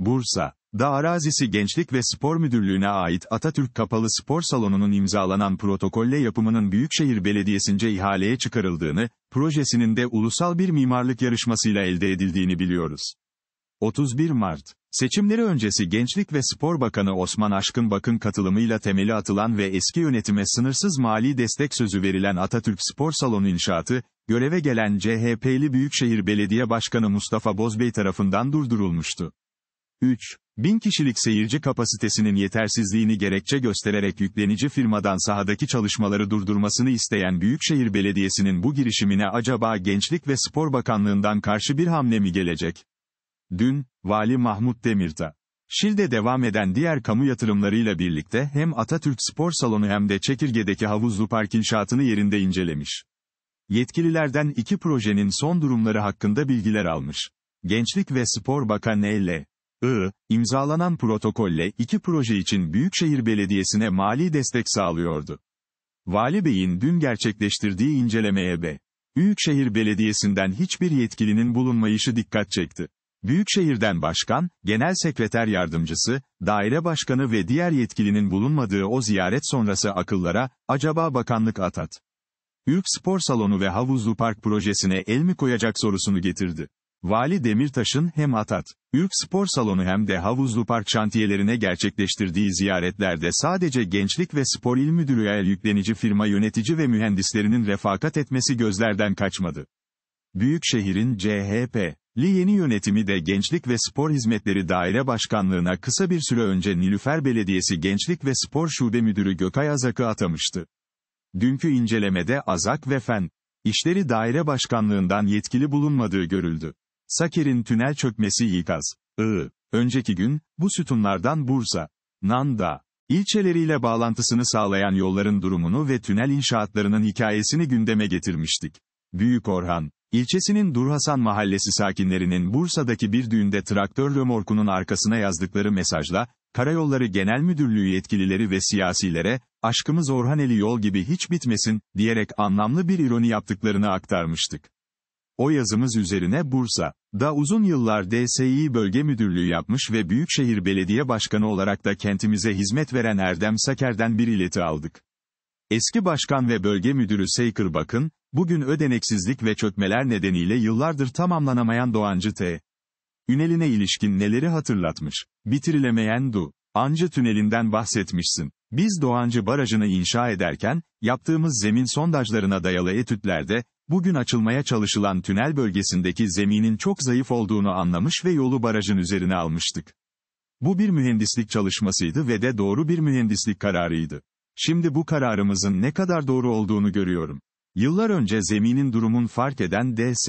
Bursa, da arazisi Gençlik ve Spor Müdürlüğü'ne ait Atatürk Kapalı Spor Salonu'nun imzalanan protokolle yapımının Büyükşehir Belediyesi'nce ihaleye çıkarıldığını, projesinin de ulusal bir mimarlık yarışmasıyla elde edildiğini biliyoruz. 31 Mart Seçimleri öncesi Gençlik ve Spor Bakanı Osman Aşkın Bakın katılımıyla temeli atılan ve eski yönetime sınırsız mali destek sözü verilen Atatürk Spor Salonu inşaatı, göreve gelen CHP'li Büyükşehir Belediye Başkanı Mustafa Bozbey tarafından durdurulmuştu. 3. Bin kişilik seyirci kapasitesinin yetersizliğini gerekçe göstererek yüklenici firmadan sahadaki çalışmaları durdurmasını isteyen Büyükşehir Belediyesi'nin bu girişimine acaba Gençlik ve Spor Bakanlığı'ndan karşı bir hamle mi gelecek? Dün, Vali Mahmut Demirta, Şil'de devam eden diğer kamu yatırımlarıyla birlikte hem Atatürk Spor Salonu hem de Çekirge'deki havuzlu park inşaatını yerinde incelemiş. Yetkililerden iki projenin son durumları hakkında bilgiler almış. Gençlik ve Spor Bakanı ile I, imzalanan protokolle iki proje için Büyükşehir Belediyesi'ne mali destek sağlıyordu. Vali Bey'in dün gerçekleştirdiği incelemeye B. Büyükşehir Belediyesi'nden hiçbir yetkilinin bulunmayışı dikkat çekti. Büyükşehir'den başkan, genel sekreter yardımcısı, daire başkanı ve diğer yetkilinin bulunmadığı o ziyaret sonrası akıllara, acaba bakanlık atat. Ülk Spor Salonu ve Havuzlu Park projesine el mi koyacak sorusunu getirdi. Vali Demirtaş'ın hem Atat, Ülk Spor Salonu hem de Havuzlu Park şantiyelerine gerçekleştirdiği ziyaretlerde sadece Gençlik ve Spor İl Müdürlüğü'ne yüklenici firma yönetici ve mühendislerinin refakat etmesi gözlerden kaçmadı. Büyükşehir'in CHP, Li yeni yönetimi de Gençlik ve Spor Hizmetleri Daire Başkanlığına kısa bir süre önce Nilüfer Belediyesi Gençlik ve Spor Şube Müdürü Gökay Azak'ı atamıştı. Dünkü incelemede Azak ve Fen, İşleri Daire Başkanlığından yetkili bulunmadığı görüldü. Saker'in tünel çökmesi ikaz. I. Önceki gün, bu sütunlardan Bursa, Nanda, ilçeleriyle bağlantısını sağlayan yolların durumunu ve tünel inşaatlarının hikayesini gündeme getirmiştik. Büyük Orhan, ilçesinin Durhasan mahallesi sakinlerinin Bursa'daki bir düğünde traktör römorkunun arkasına yazdıkları mesajla, Karayolları Genel Müdürlüğü yetkilileri ve siyasilere, aşkımız Orhaneli yol gibi hiç bitmesin, diyerek anlamlı bir ironi yaptıklarını aktarmıştık. O yazımız üzerine Bursa, da uzun yıllar DSİ Bölge Müdürlüğü yapmış ve Büyükşehir Belediye Başkanı olarak da kentimize hizmet veren Erdem Saker'den bir ileti aldık. Eski başkan ve bölge müdürü Seykır Bakın, bugün ödeneksizlik ve çökmeler nedeniyle yıllardır tamamlanamayan Doğancı T. Üneline ilişkin neleri hatırlatmış? Bitirilemeyen Du. Anca tünelinden bahsetmişsin. Biz Doğancı Barajı'nı inşa ederken, yaptığımız zemin sondajlarına dayalı etütlerde, bugün açılmaya çalışılan tünel bölgesindeki zeminin çok zayıf olduğunu anlamış ve yolu barajın üzerine almıştık. Bu bir mühendislik çalışmasıydı ve de doğru bir mühendislik kararıydı. Şimdi bu kararımızın ne kadar doğru olduğunu görüyorum. Yıllar önce zeminin durumun fark eden DS.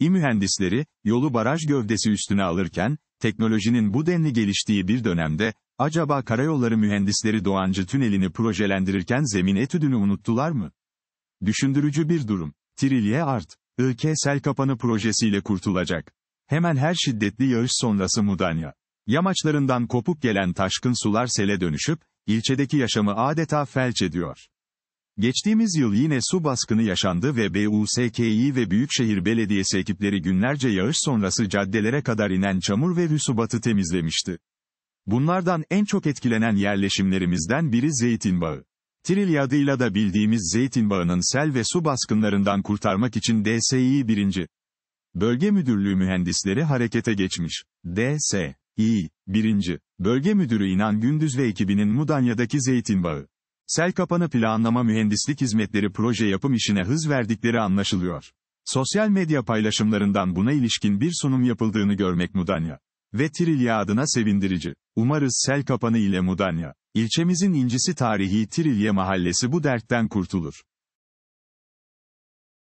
İ mühendisleri, yolu baraj gövdesi üstüne alırken, teknolojinin bu denli geliştiği bir dönemde, Acaba karayolları mühendisleri Doğancı tünelini projelendirirken zemin etüdünü unuttular mı? Düşündürücü bir durum. Trilye Art, IK sel kapanı projesiyle kurtulacak. Hemen her şiddetli yağış sonrası Mudanya. Yamaçlarından kopup gelen taşkın sular sele dönüşüp, ilçedeki yaşamı adeta felç ediyor. Geçtiğimiz yıl yine su baskını yaşandı ve BUSKİ ve Büyükşehir Belediyesi ekipleri günlerce yağış sonrası caddelere kadar inen çamur ve rüsubatı temizlemişti. Bunlardan en çok etkilenen yerleşimlerimizden biri zeytinbağı. Trilya adıyla da bildiğimiz zeytinbağının sel ve su baskınlarından kurtarmak için DSİ 1. Bölge Müdürlüğü mühendisleri harekete geçmiş. DSİ 1. Bölge Müdürü İnan Gündüz ve ekibinin Mudanya'daki zeytinbağı. Sel kapanı planlama mühendislik hizmetleri proje yapım işine hız verdikleri anlaşılıyor. Sosyal medya paylaşımlarından buna ilişkin bir sunum yapıldığını görmek Mudanya ve Trilya adına sevindirici. Umarız sel kapanı ile Mudanya, ilçemizin incisi tarihi Trilya mahallesi bu dertten kurtulur.